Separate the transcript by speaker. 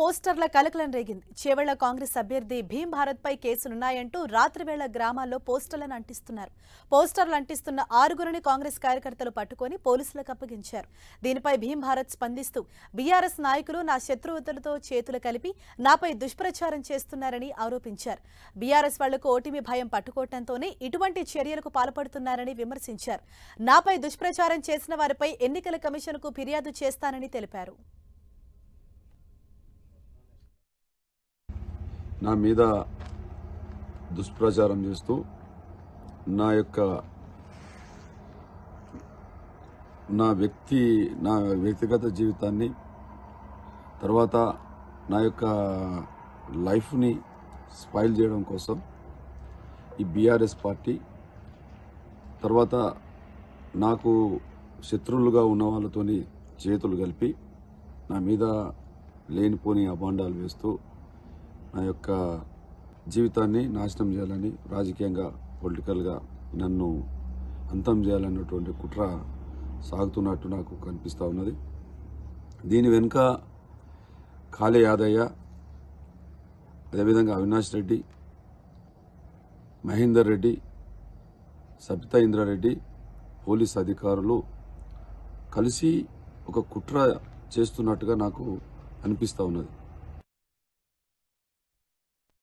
Speaker 1: పోస్టర్ల కలకలం రేగింది చేవెళ్ల కాంగ్రెస్ అభ్యర్థి భీమ్ భారత్పై కేసులున్నాయంటూ రాత్రివేళ గ్రామాల్లో పోస్టర్లను అంటిస్తున్నారు పోస్టర్లు అంటిస్తున్న ఆరుగురిని కాంగ్రెస్ కార్యకర్తలు పట్టుకొని పోలీసులకు అప్పగించారు దీనిపై భీమ్ భారత్ స్పందిస్తూ బీఆర్ఎస్ నాయకులు నా శత్రువులతో చేతులు కలిపి నాపై దుష్ప్రచారం చేస్తున్నారని ఆరోపించారు బీఆర్ఎస్ వాళ్లకు ఓటిమి భయం పట్టుకోవడంతోనే ఇటువంటి చర్యలకు పాల్పడుతున్నారని విమర్శించారు నాపై దుష్ప్రచారం చేసిన వారిపై ఎన్నికల కమిషన్కు ఫిర్యాదు చేస్తానని తెలిపారు
Speaker 2: నా మీద దుష్ప్రచారం చేస్తూ నా యొక్క నా వ్యక్తి నా వ్యక్తిగత జీవితాన్ని తర్వాత నా యొక్క లైఫ్ని స్పైల్ చేయడం కోసం ఈ బీఆర్ఎస్ పార్టీ తర్వాత నాకు శత్రువులుగా ఉన్న వాళ్ళతోని చేతులు కలిపి నా మీద లేనిపోని అభాండాలు వేస్తూ నా యొక్క జీవితాన్ని నాశనం చేయాలని రాజకీయంగా పొలిటికల్గా నన్ను అంతం చేయాలన్నటువంటి కుట్ర సాగుతున్నట్టు నాకు కనిపిస్తూ ఉన్నది దీని వెనుక కాళీ యాదయ్య అదేవిధంగా అవినాష్ రెడ్డి మహేందర్ రెడ్డి సబితా ఇంద్రారెడ్డి పోలీస్ అధికారులు కలిసి ఒక కుట్ర చేస్తున్నట్టుగా నాకు అనిపిస్తూ ఉన్నది